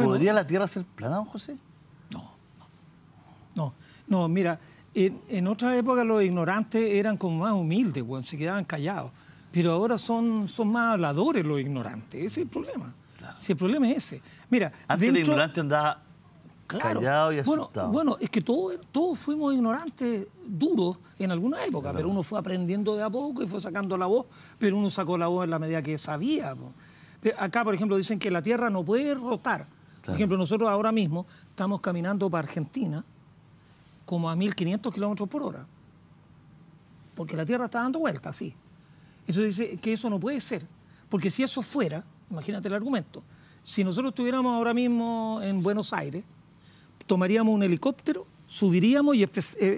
¿Podría la Tierra ser plana, José? No, no. No, no mira, en, otra época los ignorantes eran como más humildes, se quedaban callados. Pero ahora son, son más habladores los ignorantes, ese es el problema. Si el problema es ese. Mira, Antes el ignorante andaba callado y asustado. Bueno, bueno es que todos, todos fuimos ignorantes duros en alguna época, pero uno fue aprendiendo de a poco y fue sacando la voz, pero uno sacó la voz en la medida que sabía. Acá, por ejemplo, dicen que la Tierra no puede rotar. Por ejemplo, nosotros ahora mismo estamos caminando para Argentina como a 1500 kilómetros por hora, porque la Tierra está dando vuelta, sí. Eso dice que eso no puede ser, porque si eso fuera, imagínate el argumento, si nosotros estuviéramos ahora mismo en Buenos Aires, tomaríamos un helicóptero subiríamos y eh,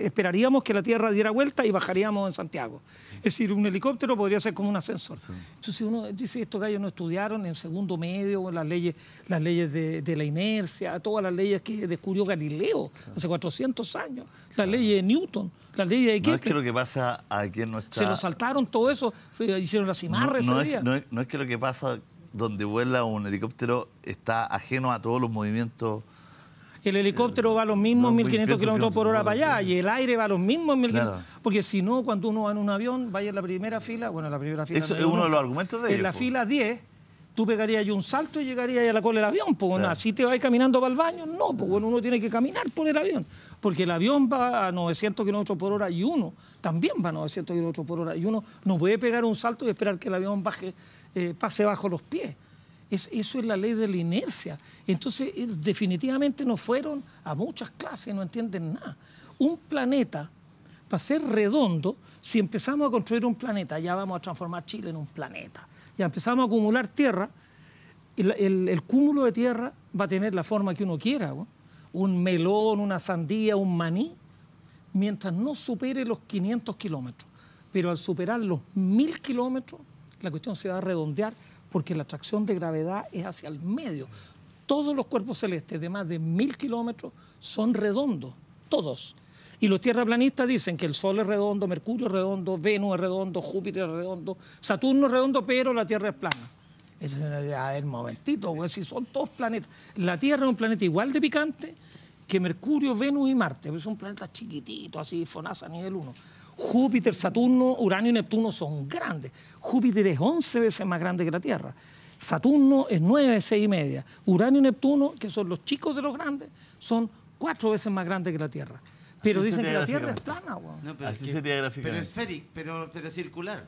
esperaríamos que la Tierra diera vuelta y bajaríamos en Santiago. Es decir, un helicóptero podría ser como un ascensor. Entonces uno dice, esto que ellos no estudiaron en segundo medio las leyes, las leyes de, la inercia, todas las leyes que descubrió Galileo hace 400 años, las leyes de Newton, las leyes de Kepler. No es que lo que pasa a quien no está... Se lo saltaron todo eso, hicieron las cimarra ese día. no es que lo que pasa donde vuela un helicóptero está ajeno a todos los movimientos el helicóptero va a los mismos 1.500 kilómetros por hora para allá y el aire va a los mismos 1.500. Claro. Porque si no, cuando uno va en un avión, vaya en la primera fila, bueno, la primera fila... Eso es uno de los argumentos de En la fila 10 tú pegarías yo un salto y llegarías a la cola del avión. Pues, Así te vas caminando para el baño. No, pues uno tiene que caminar por el avión. Porque el avión va a 900 kilómetros por hora y uno también va a 900 kilómetros por hora. Y uno no puede pegar un salto y esperar que el avión baje, eh, pase bajo los pies eso es la ley de la inercia. Entonces, eh, definitivamente no fueron a muchas clases, no entienden nada. Un planeta, para ser redondo, si empezamos a construir un planeta, ya vamos a transformar Chile en un planeta. Ya empezamos a acumular tierra, el, cúmulo de tierra va a tener la forma que uno quiera. Un melón, una sandía, un maní, mientras no supere los 500 kilómetros. Pero al superar los 1000 kilómetros, la cuestión se va a redondear porque la atracción de gravedad es hacia el medio. Todos los cuerpos celestes de más de mil kilómetros son redondos, todos. Y los tierraplanistas dicen que el Sol es redondo, Mercurio es redondo, Venus es redondo, Júpiter es redondo, Saturno es redondo, pero la Tierra es plana. Es a ver, momentito, pues, si son dos planetas. La Tierra es un planeta igual de picante que Mercurio, Venus y Marte, pero son planetas chiquititos, así, FONASA nivel 1. Júpiter, Saturno, Urano y Neptuno son grandes. Júpiter es 11 veces más grande que la Tierra. Saturno es 9, veces y media. Urano y Neptuno, que son los chicos de los grandes, son 4 veces más grandes que la Tierra. Pero dicen que la Tierra es plana, No, pero Así es que, Pero esférica, pero, pero circular.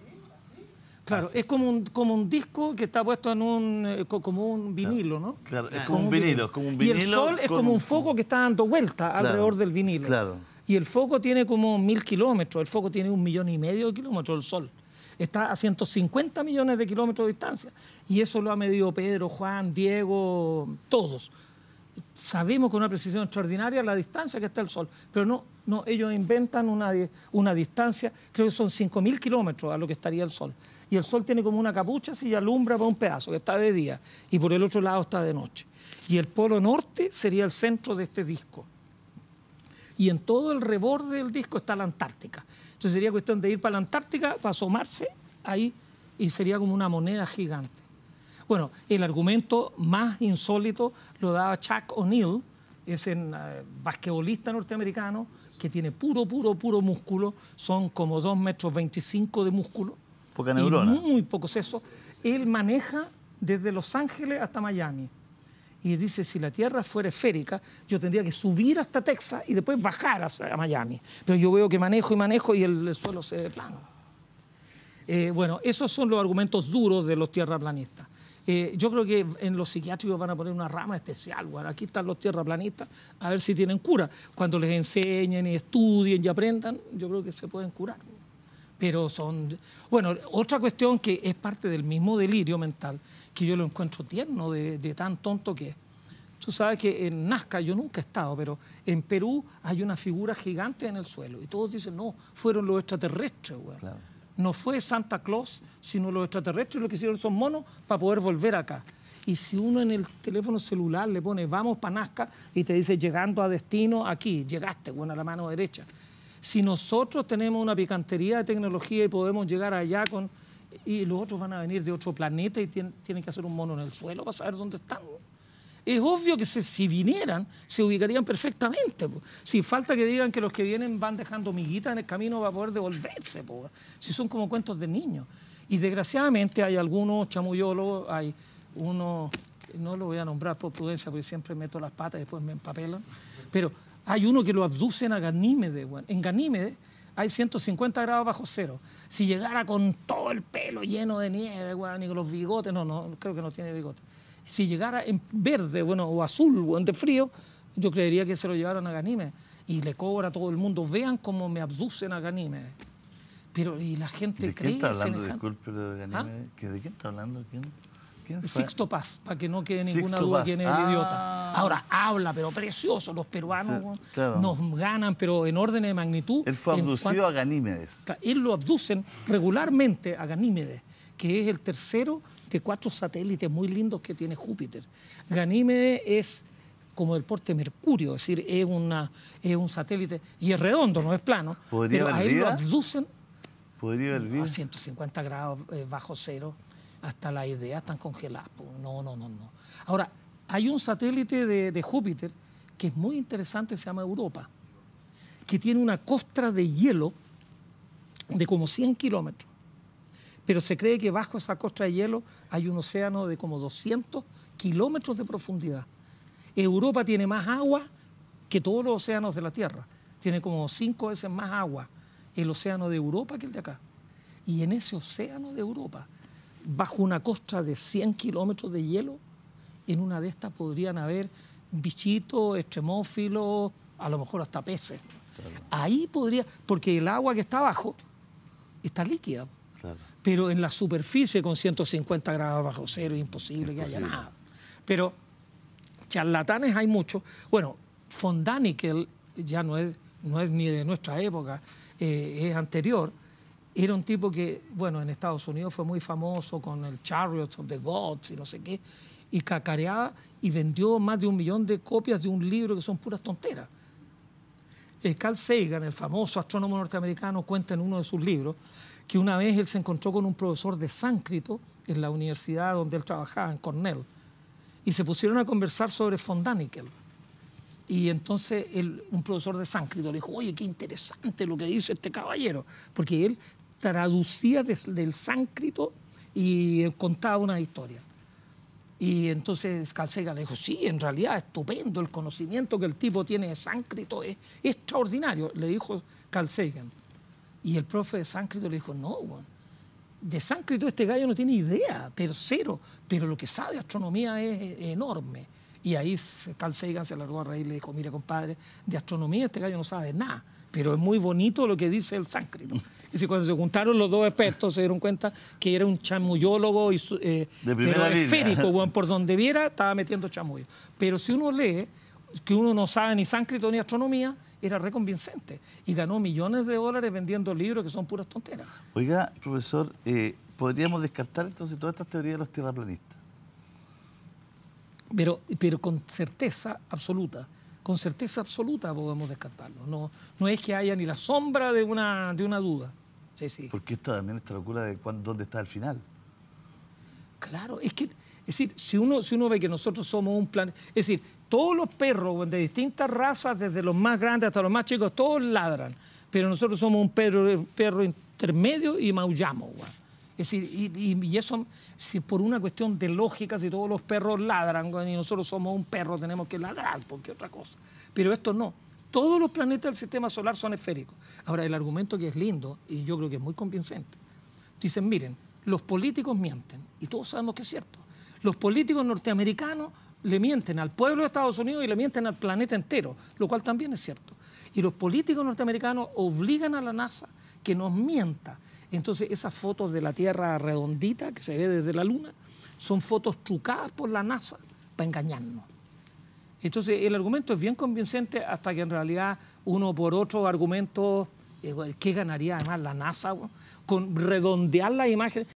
Claro, es como un, como un disco que está puesto en un eh, como un vinilo, ¿no? Claro, es como, un vinilo, como un vinilo. Y el sol es como un foco que está dando vuelta alrededor del vinilo. Claro. Y el foco tiene como mil kilómetros, el foco tiene un millón y medio de kilómetros, el Sol. Está a 150 millones de kilómetros de distancia. Y eso lo ha medido Pedro, Juan, Diego, todos. Sabemos con una precisión extraordinaria la distancia que está el Sol, pero no, no ellos inventan una, una distancia, creo que son 5.000 kilómetros a lo que estaría el Sol y el sol tiene como una capucha si alumbra para un pedazo, que está de día, y por el otro lado está de noche. Y el polo norte sería el centro de este disco y en todo el reborde del disco está la Antártica. Entonces sería cuestión de ir para la Antártica, para asomarse ahí y sería como una moneda gigante. Bueno, el argumento más insólito lo daba Chuck O'Neill, es eh, basquetbolista norteamericano que tiene puro, puro, puro músculo, son como 2 metros 25 de músculo. Poca neurona. Y muy, pocos eso. Él maneja desde Los Ángeles hasta Miami y dice, si la Tierra fuera esférica, yo tendría que subir hasta Texas y después bajar a Miami. Pero yo veo que manejo y manejo y el, suelo se ve plano. Eh, bueno, esos son los argumentos duros de los tierraplanistas. Eh, yo creo que en los psiquiátricos van a poner una rama especial. Bueno, aquí están los tierraplanistas, a ver si tienen cura. Cuando les enseñen y estudien y aprendan, yo creo que se pueden curar pero son... Bueno, otra cuestión que es parte del mismo delirio mental, que yo lo encuentro tierno de, tan tonto que es. Tú sabes que en Nazca yo nunca he estado, pero en Perú hay una figura gigante en el suelo y todos dicen, no, fueron los extraterrestres, güey. No fue Santa Claus, sino los extraterrestres lo que hicieron son monos para poder volver acá. Y si uno en el teléfono celular le pone, vamos para Nazca, y te dice, llegando a destino aquí, llegaste, bueno, a la mano derecha. Si nosotros tenemos una picantería de tecnología y podemos llegar allá con... Y los otros van a venir de otro planeta y tienen, que hacer un mono en el suelo para saber dónde están. Es obvio que si vinieran, se ubicarían perfectamente. Sin falta que digan que los que vienen van dejando miguitas en el camino para poder devolverse. Si son como cuentos de niños. Y desgraciadamente hay algunos chamuyólogos hay uno no lo voy a nombrar por prudencia porque siempre meto las patas y después me empapelan, pero hay uno que lo abducen a Ganímedes, En Ganímedes hay 150 grados bajo cero. Si llegara con todo el pelo lleno de nieve, bueno, y con los bigotes, no, no, creo que no tiene bigotes. Si llegara en verde, bueno, o azul, bueno, de frío, yo creería que se lo llevaron a Ganímedes. Y le cobra a todo el mundo, vean cómo me abducen a Ganímedes. Pero, y la gente cree. ¿De está hablando, de ¿Ah? ¿De está hablando? ¿Quién? Sixto Paz, para que no quede ninguna duda es el idiota. Ah. Ahora, habla, pero precioso. Los peruanos nos ganan, pero en orden de magnitud. Él fue abducido a Ganímedes. Él lo abducen regularmente a Ganímedes, que es el tercero de cuatro satélites muy lindos que tiene Júpiter. Ganímedes es como el porte Mercurio, es decir, es, una, es un satélite y es redondo, no es plano. ¿Podría a él lo abducen a 150 grados eh, bajo cero hasta las ideas están congeladas. No, no, no, no. Ahora, hay un satélite de, de Júpiter que es muy interesante, se llama Europa, que tiene una costra de hielo de como 100 kilómetros. Pero se cree que bajo esa costra de hielo hay un océano de como 200 kilómetros de profundidad. Europa tiene más agua que todos los océanos de la Tierra. Tiene como cinco veces más agua el océano de Europa que el de acá. Y en ese océano de Europa bajo una costa de 100 kilómetros de hielo, en una de estas podrían haber bichitos, extremófilos, a lo mejor hasta peces. Ahí podría, porque el agua que está abajo está líquida. Pero en la superficie con 150 grados bajo cero es imposible, que haya nada. Pero charlatanes hay muchos. Bueno, Fondanikel ya no es, no es ni de nuestra época, eh, es anterior era un tipo que, bueno, en Estados Unidos fue muy famoso con el Chariot of the Gods y no sé qué, y cacareaba y vendió más de un millón de copias de un libro que son puras tonteras. Eh, Carl Sagan, el famoso astrónomo norteamericano, cuenta en uno de sus libros que una vez él se encontró con un profesor de sánscrito en la universidad donde él trabajaba, en Cornell, y se pusieron a conversar sobre Fondanikel. Y entonces el, un profesor de sánscrito le dijo, oye, qué interesante lo que dice este caballero, porque él traducía del el sánscrito y contaba una historia. Y entonces Calcega le dijo, sí, en realidad estupendo, el conocimiento que el tipo tiene de sánscrito es, extraordinario, le dijo Calcegan. Y el profe de sánscrito le dijo, no, de sánscrito este gallo no tiene idea, pero cero, pero lo que sabe de astronomía es, enorme. Y ahí Carl Sagan se alargó a raíz y le dijo, mira compadre, de astronomía este gallo no sabe nada. Pero es muy bonito lo que dice el sánscrito. Y si cuando se juntaron los dos expertos se dieron cuenta que era un chamuyólogo y, eh, esférico, por donde viera estaba metiendo chamuyos. Pero si uno lee que uno no sabe ni sánscrito ni astronomía, era reconvincente y ganó millones de dólares vendiendo libros que son puras tonteras. Oiga, profesor, eh, ¿podríamos descartar entonces todas estas teorías de los tierraplanistas? Pero, pero con certeza absoluta con certeza absoluta podemos descartarlo. No, no es que haya ni la sombra de una, de una duda. Sí, sí. Porque esta también esta locura de dónde está el final. Claro, es que, es decir, si uno, si uno ve que nosotros somos un plan, es decir, todos los perros de distintas razas, desde los más grandes hasta los más chicos, todos ladran, pero nosotros somos un perro, perro intermedio y maullamos. Güey. Es decir, y, eso, si por una cuestión de lógica, si todos los perros ladran y nosotros somos un perro, tenemos que ladrar, porque otra cosa. Pero esto no. Todos los planetas del sistema solar son esféricos. Ahora, el argumento que es lindo y yo creo que es muy convincente. Dicen, miren, los políticos mienten y todos sabemos que es cierto. Los políticos norteamericanos le mienten al pueblo de Estados Unidos y le mienten al planeta entero, lo cual también es cierto. Y los políticos norteamericanos obligan a la NASA que nos mienta entonces esas fotos de la Tierra redondita que se ve desde la Luna son fotos trucadas por la NASA para engañarnos. Entonces el argumento es bien convincente hasta que en realidad uno por otro argumento, eh, ¿qué ganaría además la NASA con redondear las imágenes?